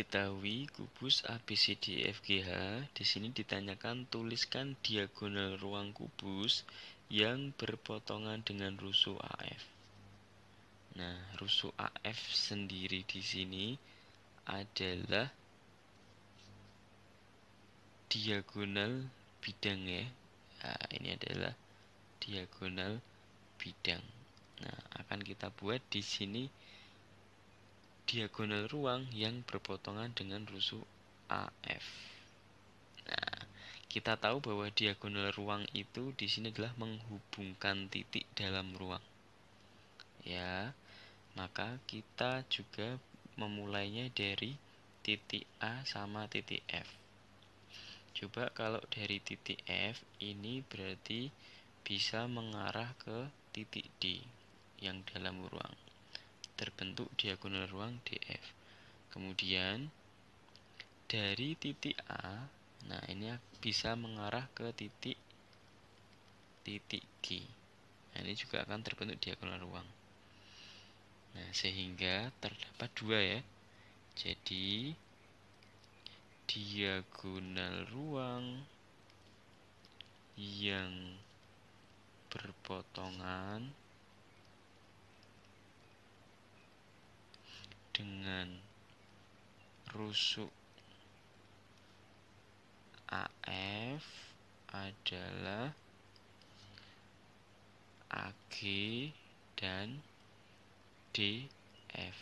diketahui kubus ABCDFGH e di sini ditanyakan tuliskan diagonal ruang kubus yang berpotongan dengan rusuh AF. Nah, rusuh AF sendiri di sini adalah diagonal bidang ya. Nah, ini adalah diagonal bidang. Nah, akan kita buat di sini diagonal ruang yang berpotongan dengan rusuk AF. Nah, kita tahu bahwa diagonal ruang itu di sini adalah menghubungkan titik dalam ruang. Ya, maka kita juga memulainya dari titik A sama titik F. Coba kalau dari titik F ini berarti bisa mengarah ke titik D yang dalam ruang untuk diagonal ruang DF. Kemudian dari titik A, nah ini bisa mengarah ke titik titik G. Nah, ini juga akan terbentuk diagonal ruang. Nah, sehingga terdapat dua ya. Jadi diagonal ruang yang berpotongan rusuk AF adalah AG dan DF.